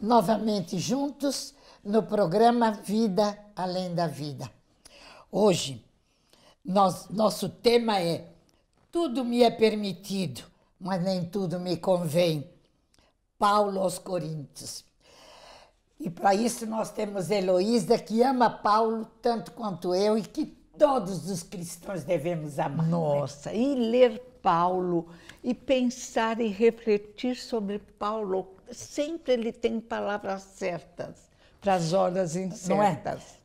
novamente juntos no programa Vida Além da Vida. Hoje, nós, nosso tema é Tudo me é permitido, mas nem tudo me convém. Paulo aos Coríntios. E para isso nós temos Heloísa, que ama Paulo tanto quanto eu e que todos os cristãos devemos amar. Né? Nossa, né? e ler Paulo, e pensar e refletir sobre Paulo sempre ele tem palavras certas para as horas incertas. É?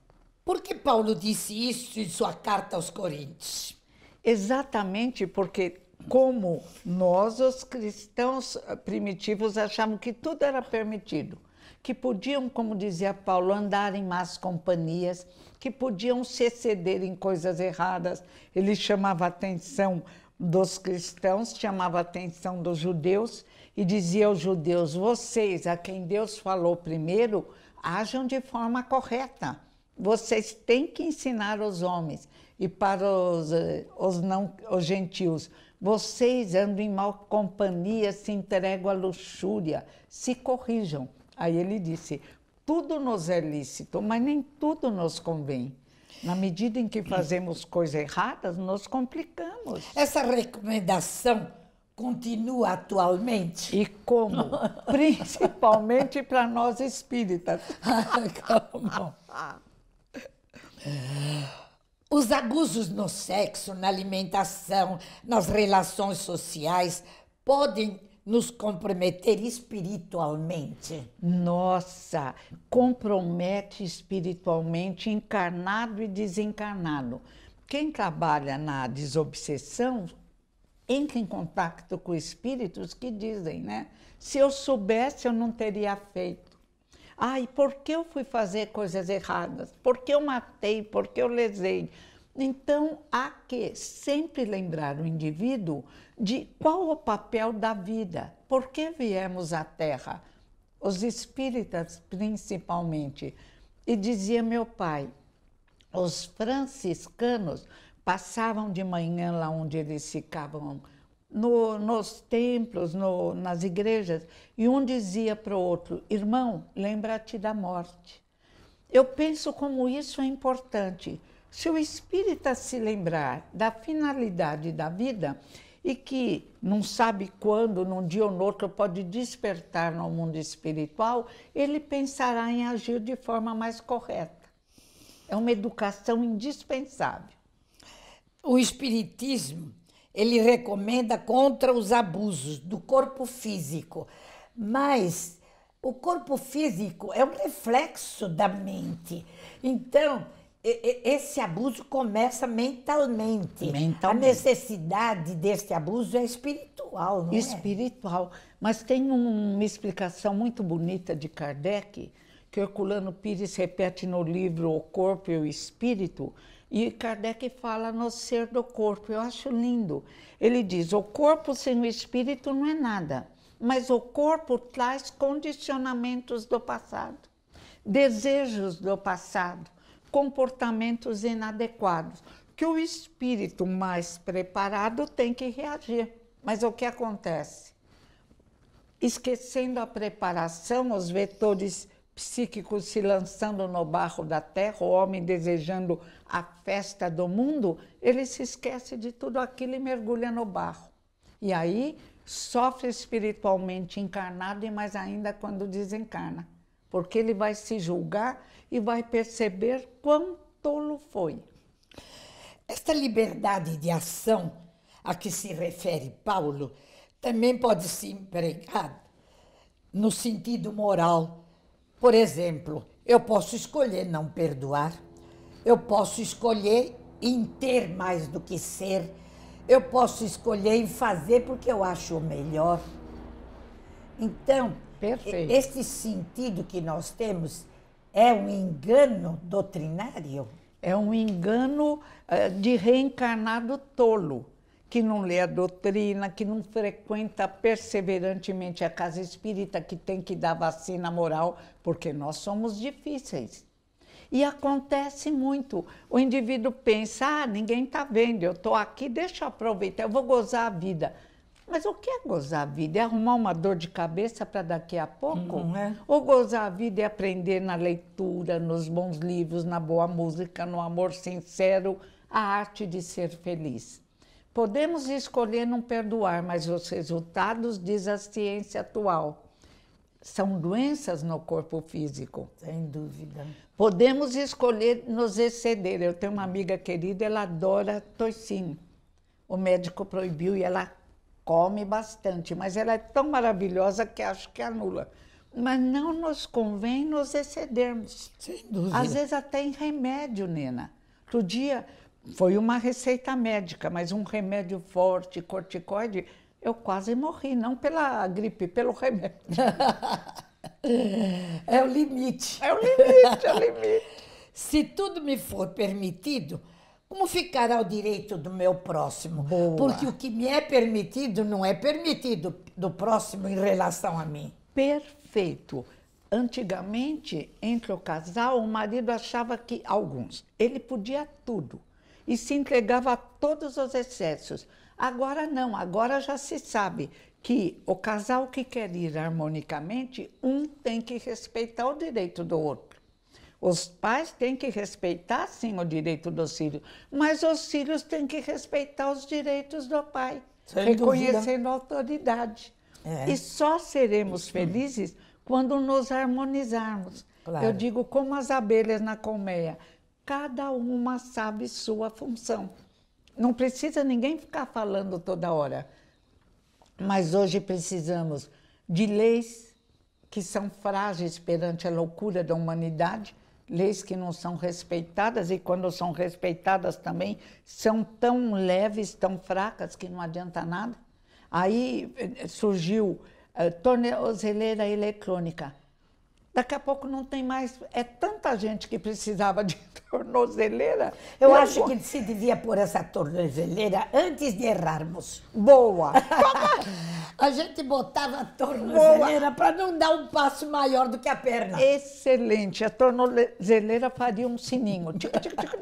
Por que Paulo disse isso em sua carta aos Coríntios? Exatamente porque como nós, os cristãos primitivos, achamos que tudo era permitido, que podiam, como dizia Paulo, andar em más companhias, que podiam se exceder em coisas erradas. Ele chamava a atenção dos cristãos, chamava a atenção dos judeus, e dizia aos judeus: Vocês, a quem Deus falou primeiro, ajam de forma correta. Vocês têm que ensinar os homens. E para os, eh, os, não, os gentios, vocês andam em mal companhia, se entregam à luxúria, se corrijam. Aí ele disse: tudo nos é lícito, mas nem tudo nos convém. Na medida em que fazemos coisas erradas, nos complicamos. Essa recomendação continua atualmente. E como? Principalmente para nós espíritas. como? Os abusos no sexo, na alimentação, nas relações sociais podem nos comprometer espiritualmente. Nossa, compromete espiritualmente encarnado e desencarnado. Quem trabalha na desobsessão entra em contato com espíritos que dizem, né? Se eu soubesse, eu não teria feito. Ai, por que eu fui fazer coisas erradas? Por que eu matei? Por que eu lesei? Então, há que sempre lembrar o indivíduo de qual o papel da vida, por que viemos à Terra, os espíritas principalmente. E dizia meu pai, os franciscanos passavam de manhã lá onde eles ficavam, no, nos templos, no, nas igrejas, e um dizia para o outro: Irmão, lembra-te da morte. Eu penso como isso é importante. Se o espírita se lembrar da finalidade da vida e que não sabe quando, num dia ou no outro, pode despertar no mundo espiritual, ele pensará em agir de forma mais correta. É uma educação indispensável. O espiritismo, ele recomenda contra os abusos do corpo físico, mas o corpo físico é um reflexo da mente. Então, esse abuso começa mentalmente. mentalmente. A necessidade desse abuso é espiritual, não é? espiritual. É? Mas tem uma explicação muito bonita de Kardec, que Herculano Pires repete no livro O Corpo e o Espírito, e Kardec fala no ser do corpo. Eu acho lindo. Ele diz: o corpo sem o espírito não é nada, mas o corpo traz condicionamentos do passado, desejos do passado, comportamentos inadequados, que o espírito mais preparado tem que reagir. Mas o que acontece? Esquecendo a preparação, os vetores psíquico se lançando no barro da terra, o homem desejando a festa do mundo, ele se esquece de tudo aquilo e mergulha no barro. E aí sofre espiritualmente encarnado e mais ainda quando desencarna, porque ele vai se julgar e vai perceber quão tolo foi. Esta liberdade de ação a que se refere Paulo também pode ser empregada no sentido moral por exemplo, eu posso escolher não perdoar, eu posso escolher em ter mais do que ser, eu posso escolher em fazer porque eu acho o melhor. Então, Perfeito. este sentido que nós temos é um engano doutrinário? É um engano eh, de reencarnado tolo que não lê a doutrina, que não frequenta perseverantemente a casa espírita, que tem que dar vacina moral, porque nós somos difíceis. E acontece muito. O indivíduo pensa: ah, ninguém está vendo, eu estou aqui, deixa eu aproveitar, eu vou gozar a vida. Mas o que é gozar a vida? É arrumar uma dor de cabeça para daqui a pouco? Uhum, é. Ou gozar a vida é aprender na leitura, nos bons livros, na boa música, no amor sincero, a arte de ser feliz? Podemos escolher não perdoar, mas os resultados, diz a ciência atual, são doenças no corpo físico. Sem dúvida. Podemos escolher nos exceder. Eu tenho uma amiga querida, ela adora toicinho. O médico proibiu e ela come bastante, mas ela é tão maravilhosa que acho que anula. Mas não nos convém nos excedermos. Sem dúvida. Às vezes até em remédio, Nena. Outro dia foi uma receita médica, mas um remédio forte, corticoide, eu quase morri, não pela gripe, pelo remédio. É o limite. É o limite, é o limite. Se tudo me for permitido, como ficará o direito do meu próximo? Boa. Porque o que me é permitido não é permitido do próximo em relação a mim. Perfeito. Antigamente, entre o casal, o marido achava que alguns ele podia tudo e se entregava a todos os excessos. Agora não, agora já se sabe que o casal que quer ir harmonicamente, um tem que respeitar o direito do outro. Os pais têm que respeitar, sim, o direito dos filhos, mas os filhos têm que respeitar os direitos do pai, Sem reconhecendo a autoridade. É. E só seremos felizes quando nos harmonizarmos. Claro. Eu digo como as abelhas na colmeia cada uma sabe sua função. Não precisa ninguém ficar falando toda hora, mas hoje precisamos de leis que são frágeis perante a loucura da humanidade, leis que não são respeitadas e quando são respeitadas também são tão leves, tão fracas que não adianta nada. Aí eh, surgiu a eh, tornozeleira eletrônica Daqui a pouco não tem mais. É tanta gente que precisava de tornozeleira. Eu acho bom. que se devia pôr essa tornozeleira antes de errarmos. Boa! a gente botava a tornozeleira para não dar um passo maior do que a perna. Excelente! A tornozeleira faria um sininho. tico tico tico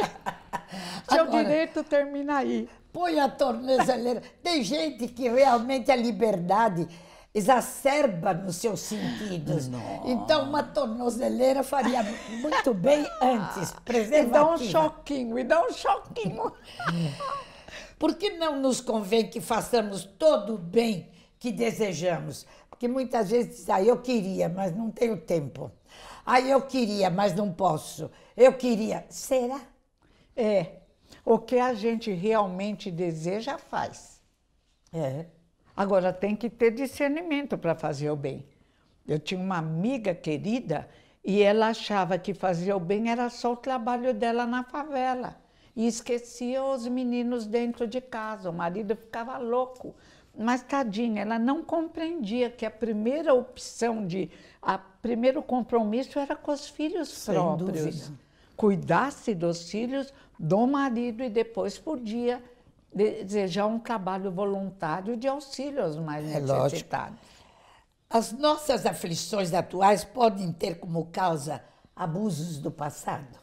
Seu direito termina aí. Põe a tornozeleira. tem gente que realmente a liberdade exacerba nos seus sentidos. Nossa. Então, uma tornozeleira faria muito bem antes. E dá um choquinho, e dá um choquinho. Por que não nos convém que façamos todo o bem que desejamos? Porque muitas vezes diz, ah, eu queria, mas não tenho tempo. Ah, eu queria, mas não posso. Eu queria. Será? É. O que a gente realmente deseja, faz. É. Agora, tem que ter discernimento para fazer o bem. Eu tinha uma amiga querida e ela achava que fazer o bem era só o trabalho dela na favela. E esquecia os meninos dentro de casa. O marido ficava louco. Mas tadinha, ela não compreendia que a primeira opção de. A primeiro compromisso era com os filhos Sem próprios. Dúvida. Cuidasse dos filhos do marido e depois podia desejar é um trabalho voluntário de auxílio aos mais é necessitados. As nossas aflições atuais podem ter como causa abusos do passado?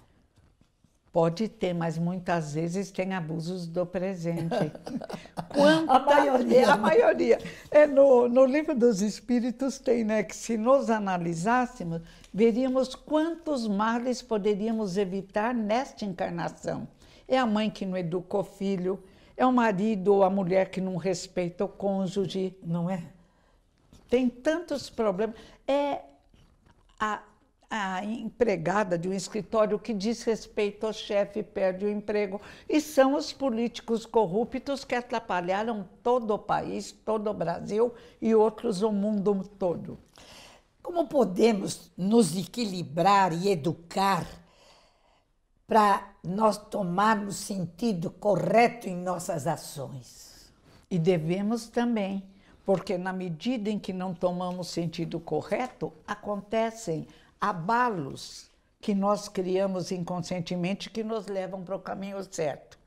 Pode ter, mas muitas vezes tem abusos do presente. Quanta, a maioria. A maioria. É, no, no livro dos Espíritos tem, né? Que se nos analisássemos, veríamos quantos males poderíamos evitar nesta encarnação. É a mãe que não educou filho, é o marido ou a mulher que não respeita o cônjuge, não é? Tem tantos problemas. É a, a empregada de um escritório que diz respeito ao chefe perde o emprego. E são os políticos corruptos que atrapalharam todo o país, todo o Brasil e outros o mundo todo. Como podemos nos equilibrar e educar para nós tomarmos sentido correto em nossas ações. E devemos também, porque na medida em que não tomamos sentido correto, acontecem abalos que nós criamos inconscientemente que nos levam para o caminho certo.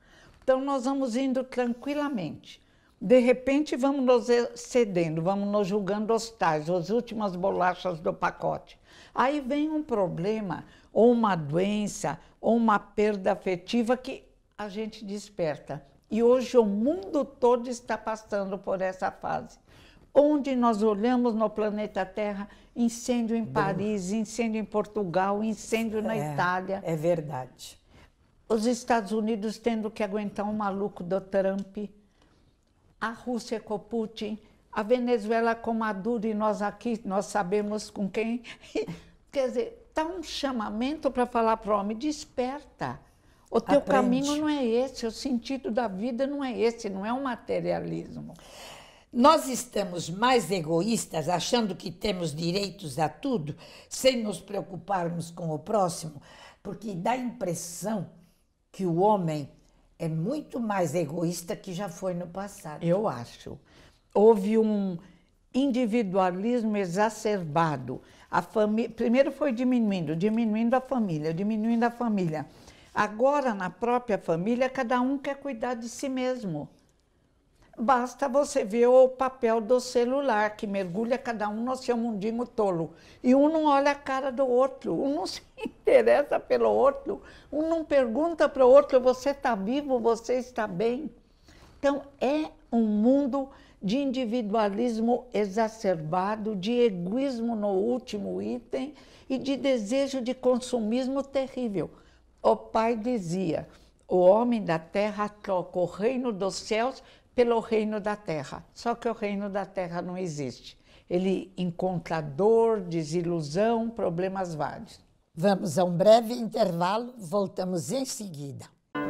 Então nós vamos indo tranquilamente. De repente vamos nos cedendo, vamos nos julgando os tais, as últimas bolachas do pacote. Aí vem um problema, ou uma doença, ou uma perda afetiva que a gente desperta. E hoje o mundo todo está passando por essa fase. Onde nós olhamos no planeta Terra, incêndio em Paris, incêndio em Portugal, incêndio na é, Itália. É verdade. Os Estados Unidos tendo que aguentar um maluco do Trump, a Rússia com Putin, a Venezuela com Maduro e nós aqui, nós sabemos com quem. Quer dizer, está um chamamento para falar para o homem, desperta. O teu Aprende. caminho não é esse, o sentido da vida não é esse, não é o um materialismo. Nós estamos mais egoístas, achando que temos direitos a tudo, sem nos preocuparmos com o próximo, porque dá a impressão que o homem é muito mais egoísta que já foi no passado. Eu acho houve um individualismo exacerbado. A primeiro foi diminuindo, diminuindo a família, diminuindo a família. Agora, na própria família, cada um quer cuidar de si mesmo. Basta você ver o papel do celular, que mergulha cada um no seu mundinho tolo. E um não olha a cara do outro, um não se interessa pelo outro, um não pergunta para o outro: você está vivo, você está bem. Então, é um mundo de individualismo exacerbado, de egoísmo no último item e de desejo de consumismo terrível. O pai dizia: o homem da terra troca o reino dos céus pelo reino da terra. Só que o reino da terra não existe. Ele encontra dor, desilusão, problemas vários. Vamos a um breve intervalo, voltamos em seguida.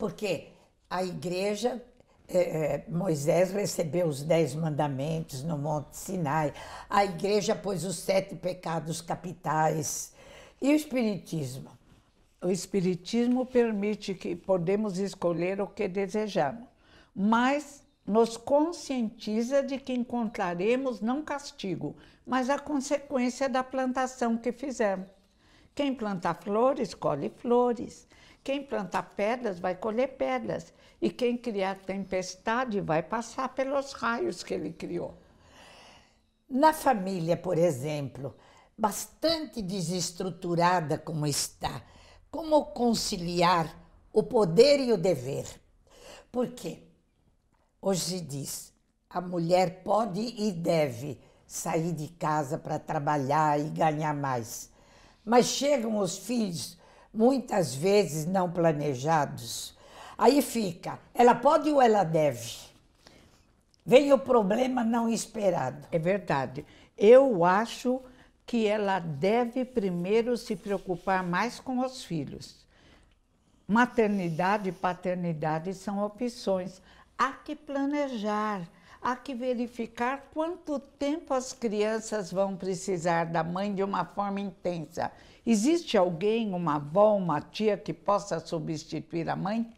porque a igreja é, é, Moisés recebeu os dez mandamentos no Monte Sinai, a igreja pôs os sete pecados capitais. E o Espiritismo? O Espiritismo permite que podemos escolher o que desejamos, mas nos conscientiza de que encontraremos não castigo, mas a consequência da plantação que fizemos. Quem planta flores, colhe flores. Quem plantar pedras vai colher pedras, e quem criar tempestade vai passar pelos raios que ele criou. Na família, por exemplo, bastante desestruturada como está, como conciliar o poder e o dever? Porque hoje diz, a mulher pode e deve sair de casa para trabalhar e ganhar mais. Mas chegam os filhos muitas vezes não planejados. Aí fica, ela pode ou ela deve? Vem o problema não esperado. É verdade. Eu acho que ela deve primeiro se preocupar mais com os filhos. Maternidade e paternidade são opções. Há que planejar, há que verificar quanto tempo as crianças vão precisar da mãe de uma forma intensa. Existe alguém, uma avó, uma tia que possa substituir a mãe?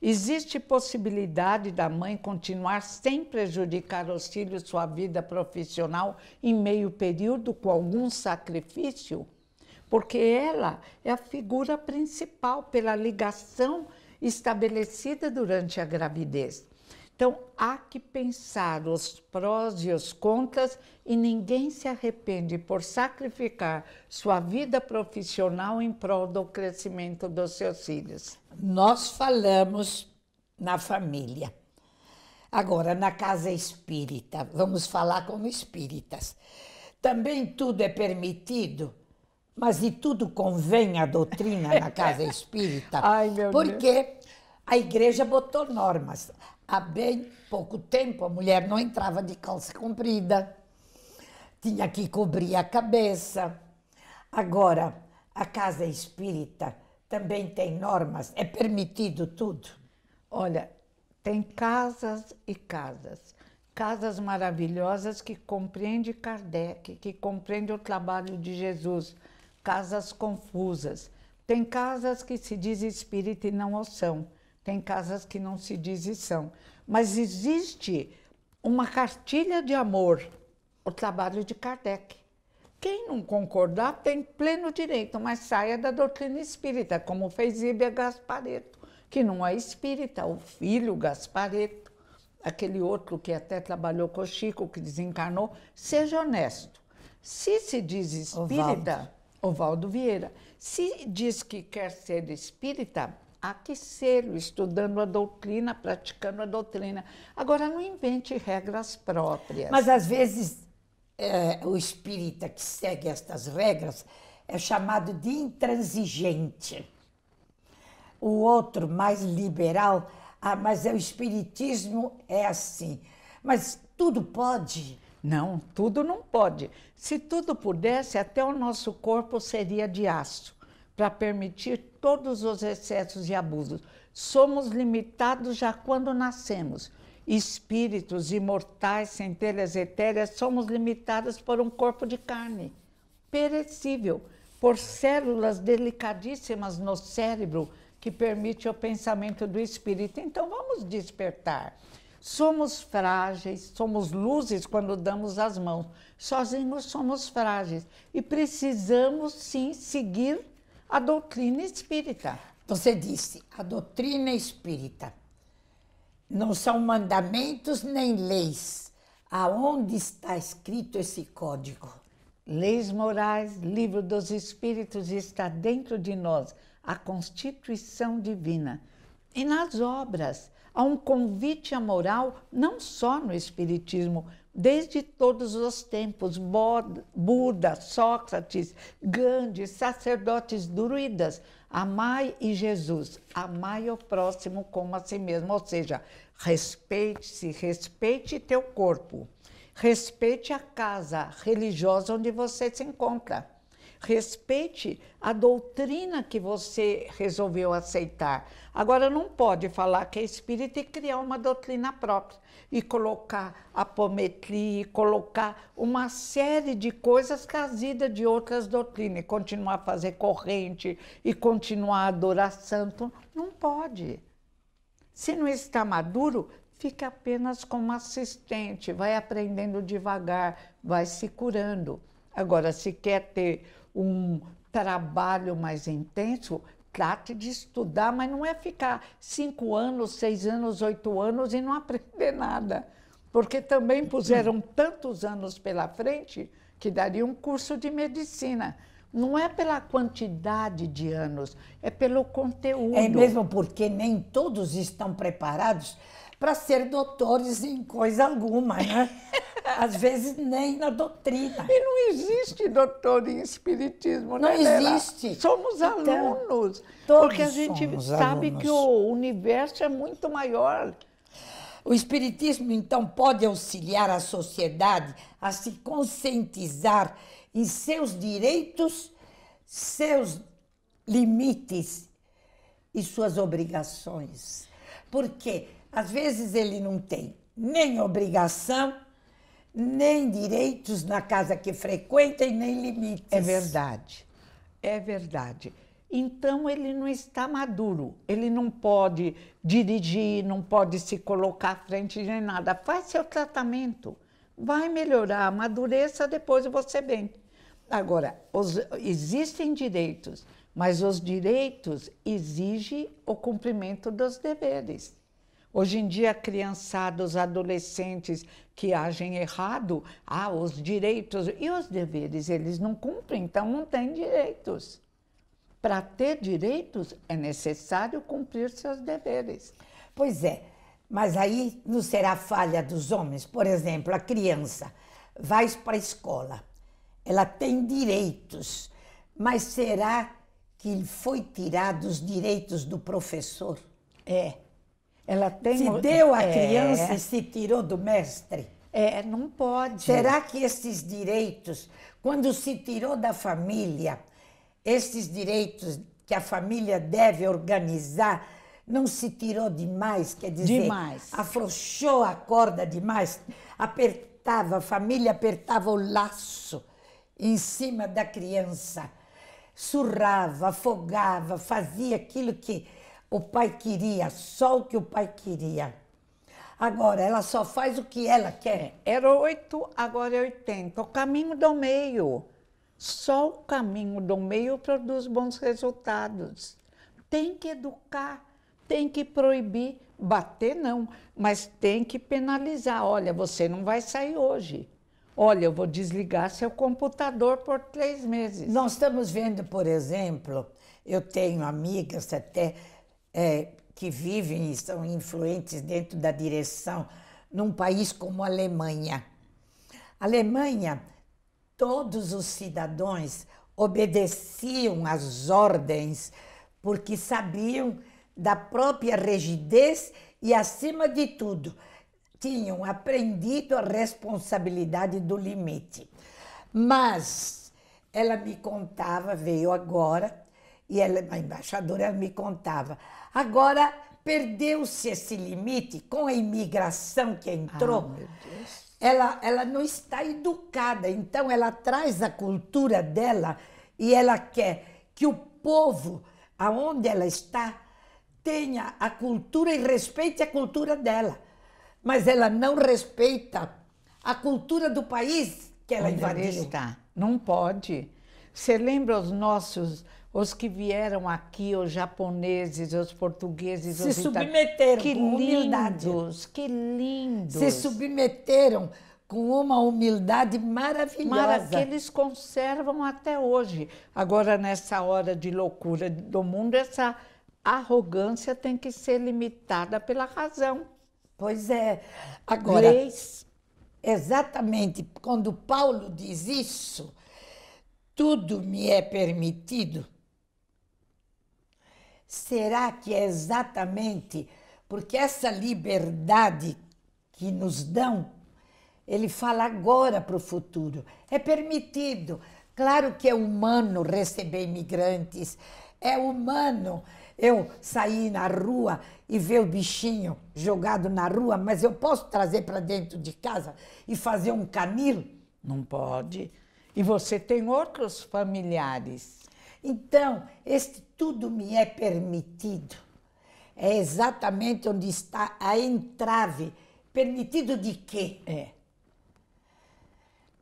Existe possibilidade da mãe continuar sem prejudicar os filhos sua vida profissional em meio período com algum sacrifício? Porque ela é a figura principal pela ligação estabelecida durante a gravidez. Então, há que pensar os prós e os contras e ninguém se arrepende por sacrificar sua vida profissional em prol do crescimento dos seus filhos. Nós falamos na família. Agora, na casa espírita, vamos falar como espíritas. Também tudo é permitido, mas de tudo convém a doutrina na casa espírita. Ai, meu porque Deus. a igreja botou normas há bem pouco tempo a mulher não entrava de calça comprida, tinha que cobrir a cabeça. Agora, a casa é espírita também tem normas, é permitido tudo. Olha, tem casas e casas. Casas maravilhosas que compreende Kardec, que compreende o trabalho de Jesus. Casas confusas. Tem casas que se diz espírita e não o são tem casas que não se diz e são. Mas existe uma cartilha de amor, o trabalho de Kardec. Quem não concordar tem pleno direito, mas saia da doutrina espírita, como fez Ibia Gaspareto, que não é espírita, o filho Gaspareto, aquele outro que até trabalhou com o Chico, que desencarnou. Seja honesto. Se se diz espírita, Ovaldo, Ovaldo Vieira, se diz que quer ser espírita, aquecê-lo, estudando a doutrina, praticando a doutrina. Agora, não invente regras próprias. Mas, às vezes, é, o espírita que segue estas regras é chamado de intransigente. O outro, mais liberal, ah, mas é, o espiritismo é assim. Mas tudo pode. Não, tudo não pode. Se tudo pudesse, até o nosso corpo seria de aço para permitir todos os excessos e abusos. Somos limitados já quando nascemos. Espíritos imortais, centelhas etéreas, somos limitados por um corpo de carne perecível, por células delicadíssimas no cérebro que permite o pensamento do espírito. Então vamos despertar. Somos frágeis, somos luzes quando damos as mãos. Sozinhos somos frágeis e precisamos sim seguir a doutrina espírita. Você disse, a doutrina espírita. Não são mandamentos nem leis. Aonde está escrito esse código? Leis morais, livro dos espíritos, está dentro de nós a constituição divina. E nas obras, há um convite à moral, não só no espiritismo, desde todos os tempos, Buda, Sócrates, Gandhi, sacerdotes druidas, amai e Jesus, amai o próximo como a si mesmo, ou seja, respeite-se, respeite teu corpo, respeite a casa religiosa onde você se encontra. Respeite a doutrina que você resolveu aceitar. Agora, não pode falar que é espírita e criar uma doutrina própria e colocar apometria, colocar uma série de coisas trazidas de outras doutrinas, e continuar a fazer corrente e continuar a adorar santo, não pode. Se não está maduro, fica apenas como assistente, vai aprendendo devagar, vai se curando. Agora, se quer ter um trabalho mais intenso, trate de estudar, mas não é ficar cinco anos, seis anos, oito anos e não aprender nada. Porque também puseram tantos anos pela frente que daria um curso de medicina. Não é pela quantidade de anos, é pelo conteúdo. É mesmo porque nem todos estão preparados para ser doutores em coisa alguma, né? Às vezes nem na doutrina. E não existe doutor em espiritismo, não né? Não existe. Somos então, alunos. Porque a gente sabe alunos. que o universo é muito maior. O espiritismo então pode auxiliar a sociedade a se conscientizar em seus direitos, seus limites e suas obrigações. Porque às vezes ele não tem nem obrigação, nem direitos na casa que frequenta e nem limites. É verdade, é verdade. Então ele não está maduro, ele não pode dirigir, não pode se colocar à frente de nada. Faz seu tratamento, vai melhorar, a madureza depois você vem. Agora, os, existem direitos, mas os direitos exigem o cumprimento dos deveres. Hoje em dia, criançados, adolescentes que agem errado, ah, os direitos e os deveres eles não cumprem, então não têm direitos. Para ter direitos, é necessário cumprir seus deveres. Pois é, mas aí não será falha dos homens. Por exemplo, a criança vai para a escola, ela tem direitos, mas será que foi tirado os direitos do professor? É. Ela tem se deu à é, criança e se tirou do mestre? É, não pode. Será que esses direitos, quando se tirou da família, esses direitos que a família deve organizar, não se tirou demais, quer dizer, demais. afrouxou a corda demais, apertava, a família apertava o laço em cima da criança, surrava, afogava, fazia aquilo que o pai queria, só o que o pai queria. Agora, ela só faz o que ela quer. Era oito, agora é oitenta O caminho do meio. Só o caminho do meio produz bons resultados. Tem que educar, tem que proibir. Bater não, mas tem que penalizar. Olha, você não vai sair hoje. Olha, eu vou desligar seu computador por três meses. Nós estamos vendo, por exemplo, eu tenho amigas até é, que vivem e são influentes dentro da direção num país como a Alemanha. A Alemanha, todos os cidadãos obedeciam às ordens porque sabiam da própria rigidez e, acima de tudo, tinham aprendido a responsabilidade do limite. Mas ela me contava, veio agora, e ela, a embaixadora ela me contava, Agora, perdeu-se esse limite com a imigração que entrou. Ah, ela, ela não está educada, então ela traz a cultura dela e ela quer que o povo, aonde ela está, tenha a cultura e respeite a cultura dela. Mas ela não respeita a cultura do país que ela onde invadiu. Está. Não pode. Você lembra os nossos os que vieram aqui, os japoneses, os portugueses, se os submeteram que com humildade. lindos, que lindos. Se submeteram com uma humildade maravilhosa. Mara, que eles conservam até hoje. Agora nessa hora de loucura do mundo, essa arrogância tem que ser limitada pela razão. Pois é. Agora, exatamente quando Paulo diz isso, tudo me é permitido Será que é exatamente porque essa liberdade que nos dão, ele fala agora para o futuro, é permitido. Claro que é humano receber imigrantes, é humano eu sair na rua e ver o bichinho jogado na rua, mas eu posso trazer para dentro de casa e fazer um canil? Não pode. E você tem outros familiares. Então, este tudo me é permitido. É exatamente onde está a entrave. Permitido de quê? É.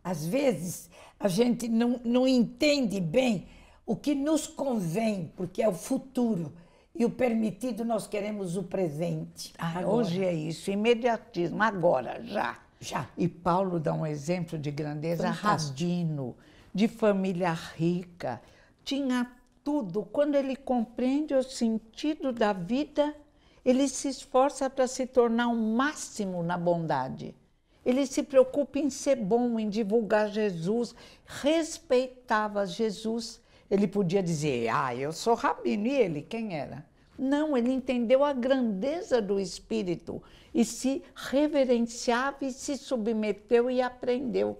Às vezes a gente não, não entende bem o que nos convém, porque é o futuro. E o permitido nós queremos o presente. Ah, hoje é isso, imediatismo, agora, já. Já. E Paulo dá um exemplo de grandeza Fantástico. radino, de família rica, tinha tudo, quando ele compreende o sentido da vida, ele se esforça para se tornar o um máximo na bondade. Ele se preocupa em ser bom, em divulgar Jesus, respeitava Jesus. Ele podia dizer, ah, eu sou rabino, e ele quem era? Não, ele entendeu a grandeza do Espírito e se reverenciava e se submeteu e aprendeu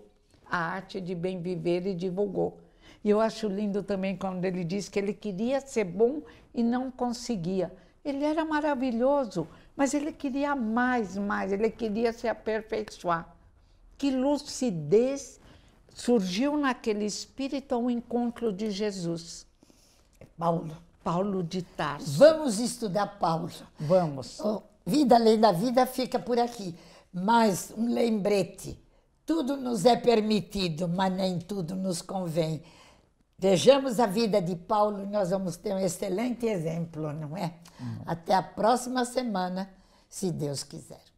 a arte de bem viver e divulgou. E eu acho lindo também quando ele diz que ele queria ser bom e não conseguia. Ele era maravilhoso, mas ele queria mais, mais, ele queria se aperfeiçoar. Que lucidez surgiu naquele espírito ao encontro de Jesus. Paulo. Paulo de Tarso. Vamos estudar Paulo. Vamos. Oh, vida além da vida fica por aqui. Mas um lembrete: tudo nos é permitido, mas nem tudo nos convém. Vejamos a vida de Paulo, e nós vamos ter um excelente exemplo, não é? Uhum. Até a próxima semana, se Deus quiser.